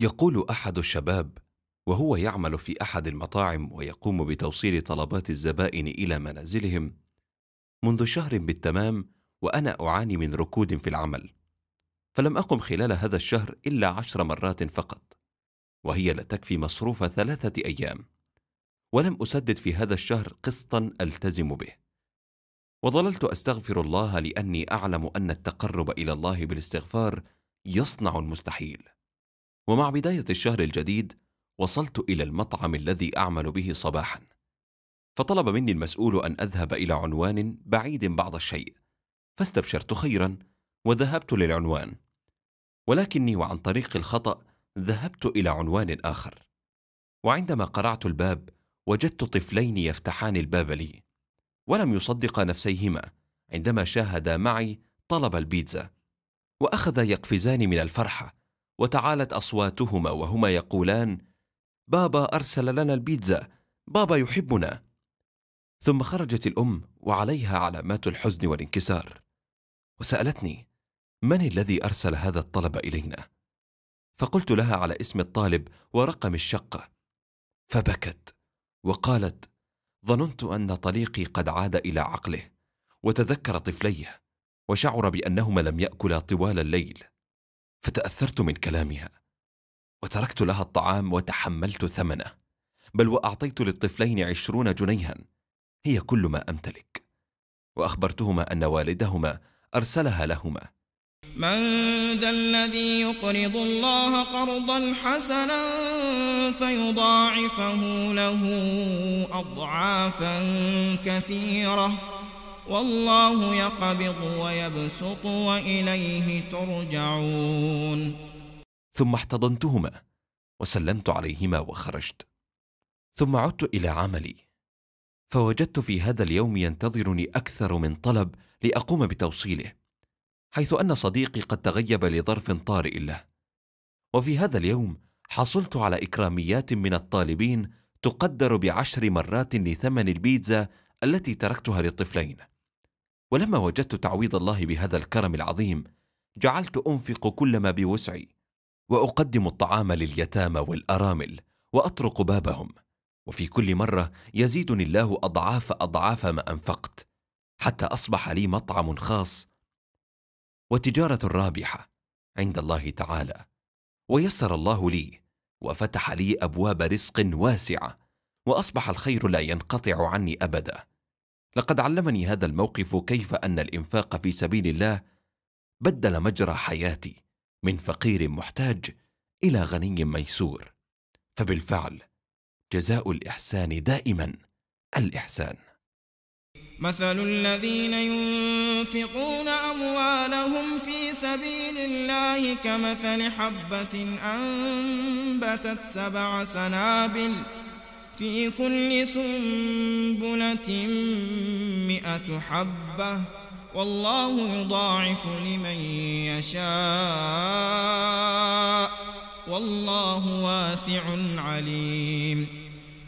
يقول احد الشباب وهو يعمل في احد المطاعم ويقوم بتوصيل طلبات الزبائن الى منازلهم منذ شهر بالتمام وانا اعاني من ركود في العمل فلم اقم خلال هذا الشهر الا عشر مرات فقط وهي لا تكفي مصروف ثلاثه ايام ولم اسدد في هذا الشهر قسطا التزم به وظللت استغفر الله لاني اعلم ان التقرب الى الله بالاستغفار يصنع المستحيل ومع بداية الشهر الجديد وصلت إلى المطعم الذي أعمل به صباحا فطلب مني المسؤول أن أذهب إلى عنوان بعيد بعض الشيء فاستبشرت خيرا وذهبت للعنوان ولكني وعن طريق الخطأ ذهبت إلى عنوان آخر وعندما قرعت الباب وجدت طفلين يفتحان الباب لي ولم يصدق نفسيهما عندما شاهدا معي طلب البيتزا وأخذا يقفزان من الفرحة وتعالت اصواتهما وهما يقولان بابا ارسل لنا البيتزا بابا يحبنا ثم خرجت الام وعليها علامات الحزن والانكسار وسالتني من الذي ارسل هذا الطلب الينا فقلت لها على اسم الطالب ورقم الشقه فبكت وقالت ظننت ان طليقي قد عاد الى عقله وتذكر طفليه وشعر بانهما لم ياكلا طوال الليل فتاثرت من كلامها وتركت لها الطعام وتحملت ثمنه بل واعطيت للطفلين عشرون جنيها هي كل ما امتلك واخبرتهما ان والدهما ارسلها لهما من ذا الذي يقرض الله قرضا حسنا فيضاعفه له اضعافا كثيره والله يقبض ويبسط وإليه ترجعون ثم احتضنتهما وسلمت عليهما وخرجت ثم عدت إلى عملي فوجدت في هذا اليوم ينتظرني أكثر من طلب لأقوم بتوصيله حيث أن صديقي قد تغيب لظرف طارئ له وفي هذا اليوم حصلت على إكراميات من الطالبين تقدر بعشر مرات لثمن البيتزا التي تركتها للطفلين ولما وجدت تعويض الله بهذا الكرم العظيم جعلت انفق كل ما بوسعي واقدم الطعام لليتامى والارامل واطرق بابهم وفي كل مره يزيدني الله اضعاف اضعاف ما انفقت حتى اصبح لي مطعم خاص وتجاره رابحه عند الله تعالى ويسر الله لي وفتح لي ابواب رزق واسعه واصبح الخير لا ينقطع عني ابدا لقد علمني هذا الموقف كيف أن الإنفاق في سبيل الله بدل مجرى حياتي من فقير محتاج إلى غني ميسور فبالفعل جزاء الإحسان دائما الإحسان مثل الذين ينفقون أموالهم في سبيل الله كمثل حبة أنبتت سبع سنابل في كل سنبلة مئة حبة والله يضاعف لمن يشاء والله واسع عليم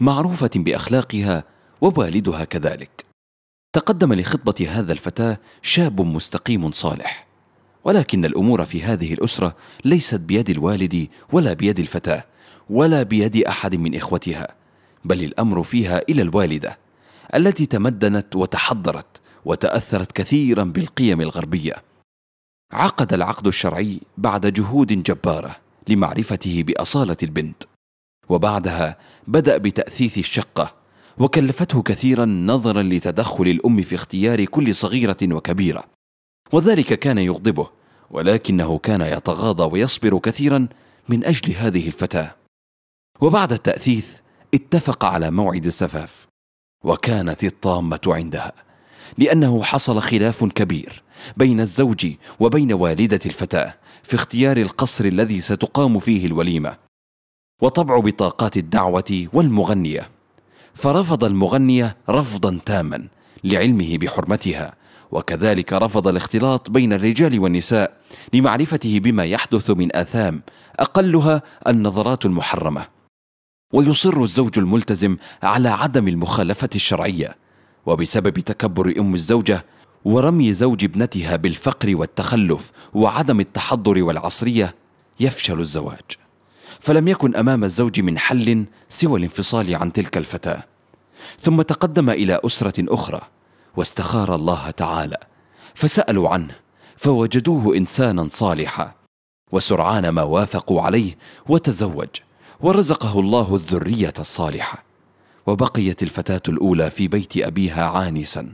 معروفة بأخلاقها ووالدها كذلك تقدم لخطبة هذا الفتاة شاب مستقيم صالح ولكن الأمور في هذه الأسرة ليست بيد الوالد ولا بيد الفتاة ولا بيد أحد من إخوتها بل الأمر فيها إلى الوالدة التي تمدنت وتحضرت وتأثرت كثيرا بالقيم الغربية عقد العقد الشرعي بعد جهود جبارة لمعرفته بأصالة البنت وبعدها بدأ بتأثيث الشقة وكلفته كثيرا نظرا لتدخل الأم في اختيار كل صغيرة وكبيرة وذلك كان يغضبه ولكنه كان يتغاضى ويصبر كثيرا من أجل هذه الفتاة وبعد التأثيث اتفق على موعد الزفاف وكانت الطامة عندها لأنه حصل خلاف كبير بين الزوج وبين والدة الفتاة في اختيار القصر الذي ستقام فيه الوليمة وطبع بطاقات الدعوه والمغنيه فرفض المغنيه رفضا تاما لعلمه بحرمتها وكذلك رفض الاختلاط بين الرجال والنساء لمعرفته بما يحدث من اثام اقلها النظرات المحرمه ويصر الزوج الملتزم على عدم المخالفه الشرعيه وبسبب تكبر ام الزوجه ورمي زوج ابنتها بالفقر والتخلف وعدم التحضر والعصريه يفشل الزواج فلم يكن امام الزوج من حل سوى الانفصال عن تلك الفتاه ثم تقدم الى اسره اخرى واستخار الله تعالى فسالوا عنه فوجدوه انسانا صالحا وسرعان ما وافقوا عليه وتزوج ورزقه الله الذريه الصالحه وبقيت الفتاه الاولى في بيت ابيها عانسا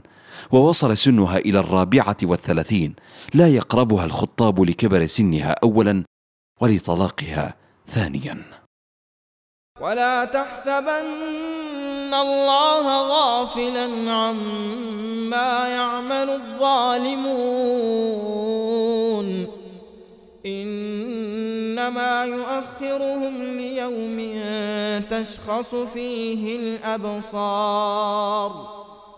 ووصل سنها الى الرابعه والثلاثين لا يقربها الخطاب لكبر سنها اولا ولطلاقها ثانيا ولا تحسبن الله غافلا عما يعمل الظالمون إنما يؤخرهم ليوم تشخص فيه الأبصار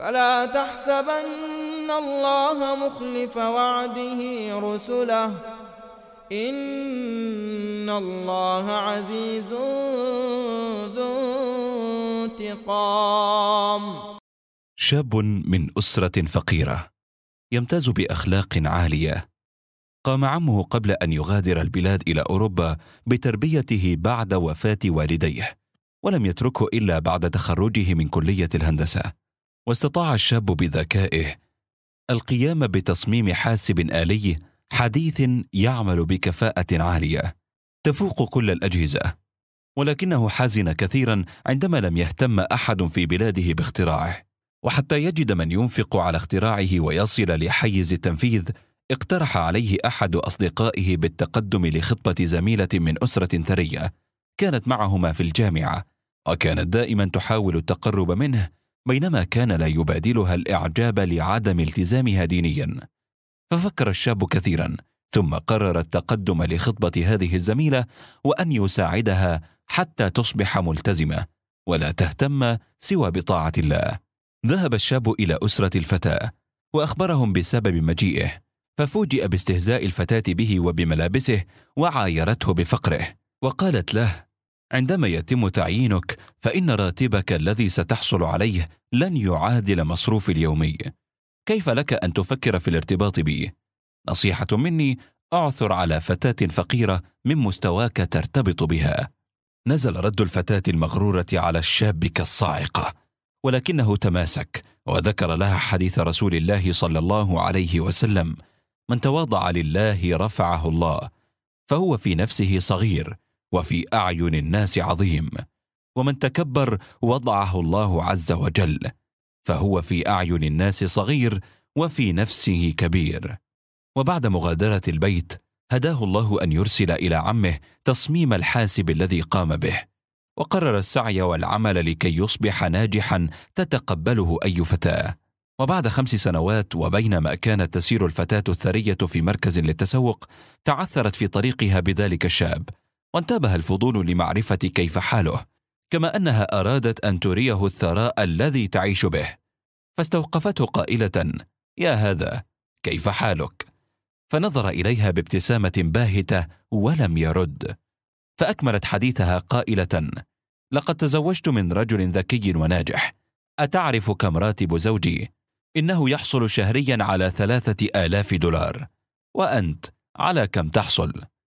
فلا تحسبن الله مخلف وعده رسله إن الله عزيز ذو انتقام شاب من أسرة فقيرة يمتاز بأخلاق عالية قام عمه قبل أن يغادر البلاد إلى أوروبا بتربيته بعد وفاة والديه ولم يتركه إلا بعد تخرجه من كلية الهندسة واستطاع الشاب بذكائه القيام بتصميم حاسب آلي حديث يعمل بكفاءة عالية تفوق كل الأجهزة ولكنه حزن كثيرا عندما لم يهتم أحد في بلاده باختراعه وحتى يجد من ينفق على اختراعه ويصل لحيز التنفيذ اقترح عليه أحد أصدقائه بالتقدم لخطبة زميلة من أسرة ثرية كانت معهما في الجامعة وكانت دائما تحاول التقرب منه بينما كان لا يبادلها الاعجاب لعدم التزامها دينيا ففكر الشاب كثيرا ثم قرر التقدم لخطبه هذه الزميله وان يساعدها حتى تصبح ملتزمه ولا تهتم سوى بطاعه الله ذهب الشاب الى اسره الفتاه واخبرهم بسبب مجيئه ففوجئ باستهزاء الفتاه به وبملابسه وعايرته بفقره وقالت له عندما يتم تعيينك فان راتبك الذي ستحصل عليه لن يعادل مصروف اليومي كيف لك ان تفكر في الارتباط بي نصيحه مني اعثر على فتاه فقيره من مستواك ترتبط بها نزل رد الفتاه المغروره على الشاب كالصاعقه ولكنه تماسك وذكر لها حديث رسول الله صلى الله عليه وسلم من تواضع لله رفعه الله فهو في نفسه صغير وفي اعين الناس عظيم ومن تكبر وضعه الله عز وجل فهو في اعين الناس صغير وفي نفسه كبير وبعد مغادره البيت هداه الله ان يرسل الى عمه تصميم الحاسب الذي قام به وقرر السعي والعمل لكي يصبح ناجحا تتقبله اي فتاه وبعد خمس سنوات وبينما كانت تسير الفتاه الثريه في مركز للتسوق تعثرت في طريقها بذلك الشاب وانتابها الفضول لمعرفة كيف حاله كما أنها أرادت أن تريه الثراء الذي تعيش به فاستوقفته قائلة يا هذا كيف حالك؟ فنظر إليها بابتسامة باهتة ولم يرد فأكملت حديثها قائلة لقد تزوجت من رجل ذكي وناجح أتعرف كم راتب زوجي؟ إنه يحصل شهريا على ثلاثة آلاف دولار وأنت على كم تحصل؟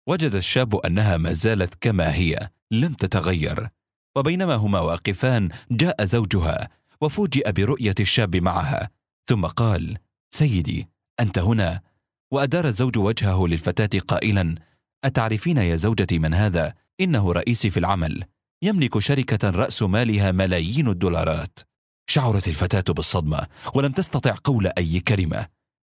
وجد الشاب أنها ما زالت كما هي لم تتغير وبينما هما واقفان جاء زوجها وفوجئ برؤية الشاب معها ثم قال سيدي أنت هنا وأدار الزوج وجهه للفتاة قائلا أتعرفين يا زوجتي من هذا؟ إنه رئيسي في العمل يملك شركة رأس مالها ملايين الدولارات شعرت الفتاة بالصدمة ولم تستطع قول أي كلمة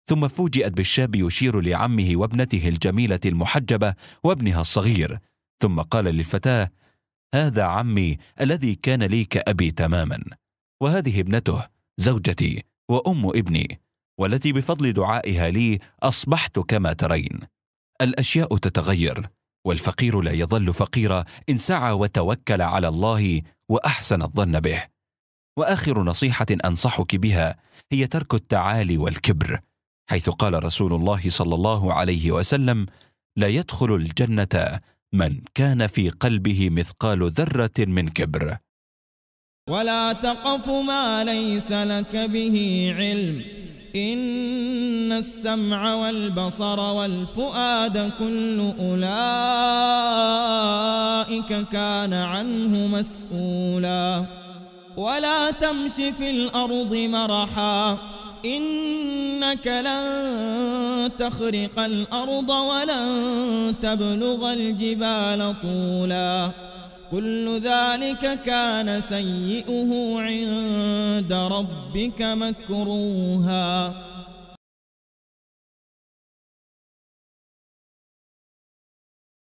ثم فوجئت بالشاب يشير لعمه وابنته الجميله المحجبه وابنها الصغير ثم قال للفتاه هذا عمي الذي كان لي كابي تماما وهذه ابنته زوجتي وام ابني والتي بفضل دعائها لي اصبحت كما ترين الاشياء تتغير والفقير لا يظل فقيرا ان سعى وتوكل على الله واحسن الظن به واخر نصيحه انصحك بها هي ترك التعالي والكبر حيث قال رسول الله صلى الله عليه وسلم لا يدخل الجنه من كان في قلبه مثقال ذره من كبر ولا تقف ما ليس لك به علم إن السمع والبصر والفؤاد كل أولئك كان عنه مسؤولا ولا تمش في الأرض مرحاً إنك لن تخرق الأرض ولن تبلغ الجبال طولا كل ذلك كان سيئه عند ربك مكروها